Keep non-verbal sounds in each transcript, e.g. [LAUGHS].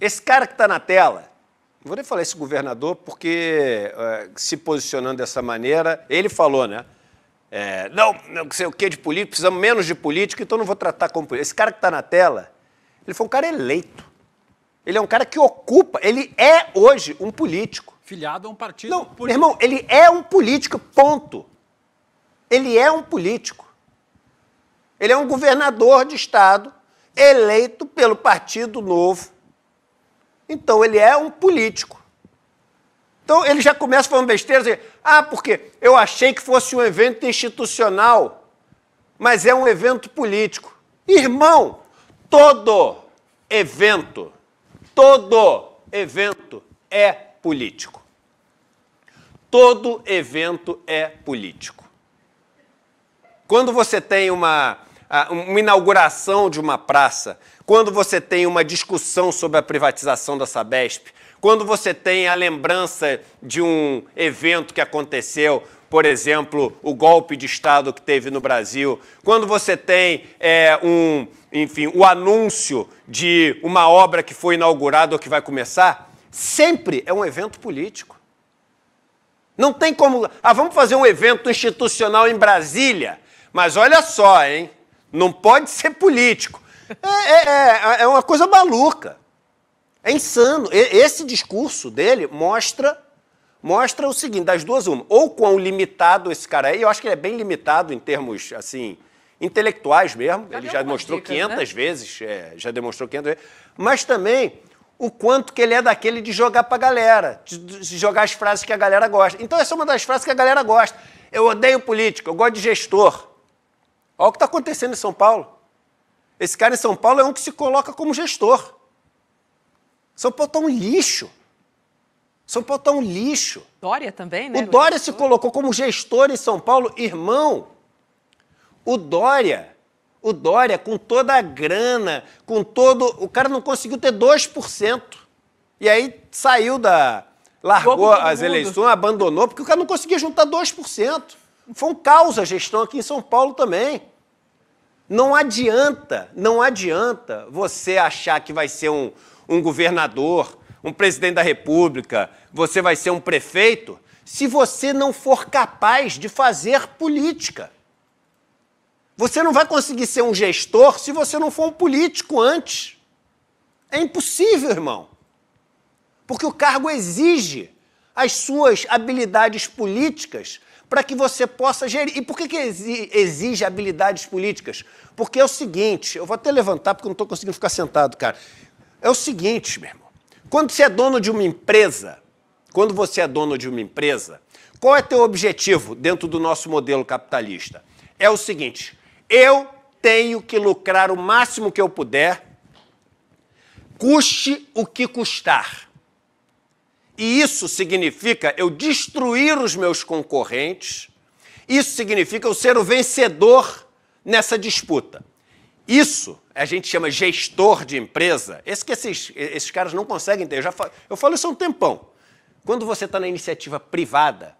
Esse cara que está na tela, vou nem falar esse governador, porque eh, se posicionando dessa maneira, ele falou, né? É, não, não sei o que de político, precisamos menos de político, então não vou tratar como político. Esse cara que está na tela, ele foi um cara eleito. Ele é um cara que ocupa, ele é hoje um político. Filiado a um partido não, político. Meu irmão, ele é um político, ponto. Ele é um político. Ele é um governador de Estado eleito pelo Partido Novo então ele é um político. Então ele já começa falando besteira, assim, ah, porque eu achei que fosse um evento institucional, mas é um evento político. Irmão, todo evento, todo evento é político. Todo evento é político. Quando você tem uma uma inauguração de uma praça, quando você tem uma discussão sobre a privatização da Sabesp, quando você tem a lembrança de um evento que aconteceu, por exemplo, o golpe de Estado que teve no Brasil, quando você tem é, um, enfim, o anúncio de uma obra que foi inaugurada ou que vai começar, sempre é um evento político. Não tem como. Ah, vamos fazer um evento institucional em Brasília. Mas olha só, hein? Não pode ser político. É, é, é, é uma coisa maluca. É insano. Esse discurso dele mostra mostra o seguinte, das duas uma, ou quão limitado esse cara é, e eu acho que ele é bem limitado em termos, assim, intelectuais mesmo, já ele já demonstrou dicas, 500 né? vezes, é, já demonstrou 500 vezes, mas também o quanto que ele é daquele de jogar pra galera, de, de jogar as frases que a galera gosta. Então essa é uma das frases que a galera gosta. Eu odeio político, eu gosto de gestor. Olha o que está acontecendo em São Paulo. Esse cara em São Paulo é um que se coloca como gestor. São Paulo está um lixo. São Paulo está um lixo. Dória também, né? O Dória se colocou como gestor em São Paulo, irmão. O Dória, o Dória com toda a grana, com todo. O cara não conseguiu ter 2%. E aí saiu da. Largou as eleições, abandonou, porque o cara não conseguia juntar 2%. Foi um caos a gestão aqui em São Paulo também. Não adianta, não adianta você achar que vai ser um, um governador, um presidente da república, você vai ser um prefeito, se você não for capaz de fazer política. Você não vai conseguir ser um gestor se você não for um político antes. É impossível, irmão. Porque o cargo exige as suas habilidades políticas para que você possa gerir. E por que, que exige habilidades políticas? Porque é o seguinte, eu vou até levantar porque eu não estou conseguindo ficar sentado, cara. É o seguinte, meu irmão. Quando você é dono de uma empresa, quando você é dono de uma empresa, qual é teu objetivo dentro do nosso modelo capitalista? É o seguinte: eu tenho que lucrar o máximo que eu puder, custe o que custar. E isso significa eu destruir os meus concorrentes, isso significa eu ser o vencedor nessa disputa. Isso a gente chama gestor de empresa. Esse que esses, esses caras não conseguem ter. Eu, já falo, eu falo isso há um tempão. Quando você está na iniciativa privada,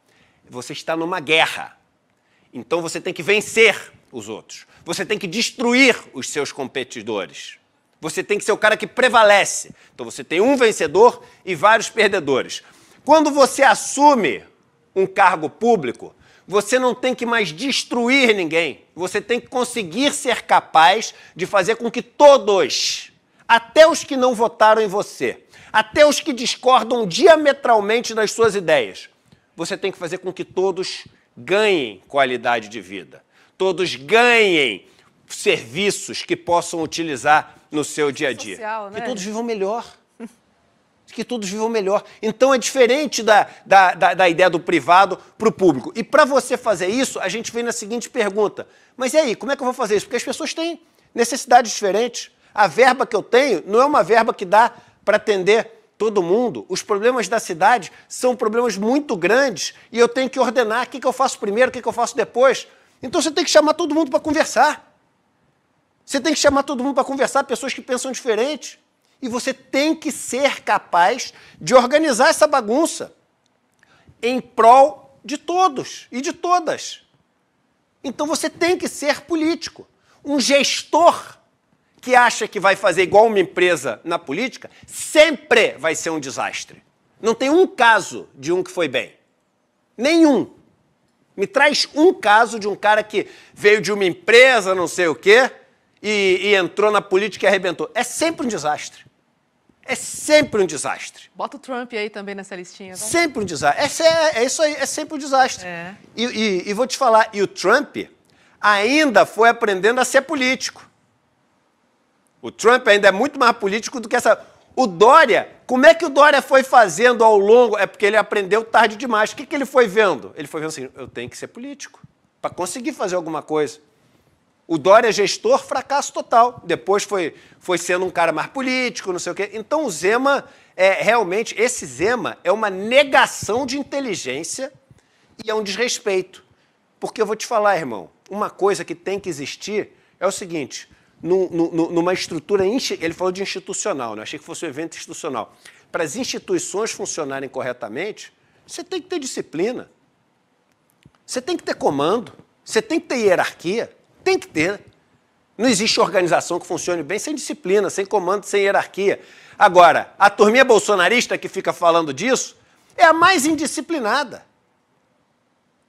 você está numa guerra. Então você tem que vencer os outros. Você tem que destruir os seus competidores. Você tem que ser o cara que prevalece. Então você tem um vencedor e vários perdedores. Quando você assume um cargo público, você não tem que mais destruir ninguém. Você tem que conseguir ser capaz de fazer com que todos, até os que não votaram em você, até os que discordam diametralmente das suas ideias, você tem que fazer com que todos ganhem qualidade de vida, todos ganhem serviços que possam utilizar no seu dia a dia. Social, né? Que todos vivam melhor. [LAUGHS] que todos vivam melhor. Então é diferente da, da, da, da ideia do privado para o público. E para você fazer isso, a gente vem na seguinte pergunta: mas e aí, como é que eu vou fazer isso? Porque as pessoas têm necessidades diferentes. A verba que eu tenho não é uma verba que dá para atender todo mundo. Os problemas da cidade são problemas muito grandes e eu tenho que ordenar o que, que eu faço primeiro, o que, que eu faço depois. Então você tem que chamar todo mundo para conversar. Você tem que chamar todo mundo para conversar, pessoas que pensam diferente. E você tem que ser capaz de organizar essa bagunça em prol de todos e de todas. Então você tem que ser político. Um gestor que acha que vai fazer igual uma empresa na política sempre vai ser um desastre. Não tem um caso de um que foi bem. Nenhum. Me traz um caso de um cara que veio de uma empresa, não sei o quê, e, e entrou na política e arrebentou. É sempre um desastre. É sempre um desastre. Bota o Trump aí também nessa listinha. Sempre um desastre. É, é, é, isso aí, é sempre um desastre. É. E, e, e vou te falar, e o Trump ainda foi aprendendo a ser político. O Trump ainda é muito mais político do que essa. O Dória, como é que o Dória foi fazendo ao longo? É porque ele aprendeu tarde demais. O que, que ele foi vendo? Ele foi vendo assim: eu tenho que ser político para conseguir fazer alguma coisa. O Dória é gestor, fracasso total. Depois foi, foi sendo um cara mais político, não sei o quê. Então o Zema é realmente, esse Zema é uma negação de inteligência e é um desrespeito. Porque eu vou te falar, irmão, uma coisa que tem que existir é o seguinte: numa estrutura. Ele falou de institucional, né? achei que fosse um evento institucional. Para as instituições funcionarem corretamente, você tem que ter disciplina, você tem que ter comando, você tem que ter hierarquia. Tem que ter. Né? Não existe organização que funcione bem sem disciplina, sem comando, sem hierarquia. Agora, a turminha bolsonarista que fica falando disso é a mais indisciplinada.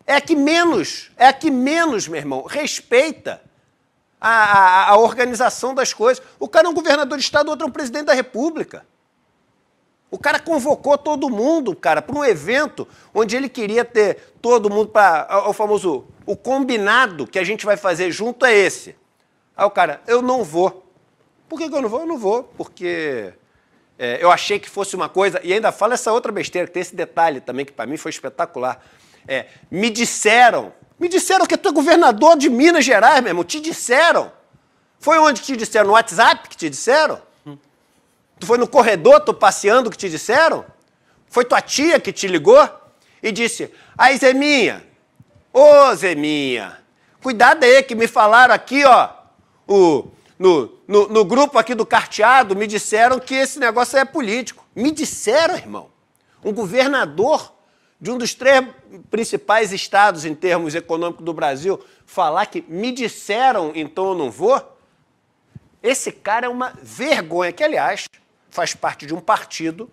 É a que menos, é a que menos, meu irmão, respeita a, a, a organização das coisas. O cara é um governador de estado, outro é um presidente da república. O cara convocou todo mundo, cara, para um evento onde ele queria ter todo mundo para o famoso o combinado que a gente vai fazer junto é esse. Aí o cara, eu não vou. Por que, que eu não vou? Eu não vou, porque é, eu achei que fosse uma coisa. E ainda fala essa outra besteira, que tem esse detalhe também que para mim foi espetacular. É, me disseram, me disseram que tu é governador de Minas Gerais, meu irmão. Te disseram. Foi onde te disseram? No WhatsApp que te disseram? Tu foi no corredor, tu passeando que te disseram? Foi tua tia que te ligou e disse: a Zeminha, Ô, Zeminha, cuidado aí que me falaram aqui, ó, o, no, no, no grupo aqui do carteado, me disseram que esse negócio é político. Me disseram, irmão. Um governador de um dos três principais estados em termos econômicos do Brasil falar que me disseram, então eu não vou. Esse cara é uma vergonha, que aliás faz parte de um partido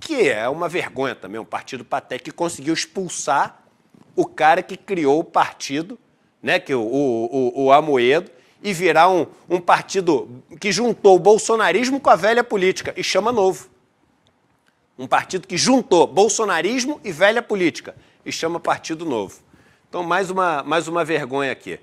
que é uma vergonha também, um partido patético que conseguiu expulsar o cara que criou o partido, né, que o, o, o Amoedo, e virar um, um partido que juntou o bolsonarismo com a velha política e chama novo. Um partido que juntou bolsonarismo e velha política e chama Partido Novo. Então, mais uma, mais uma vergonha aqui.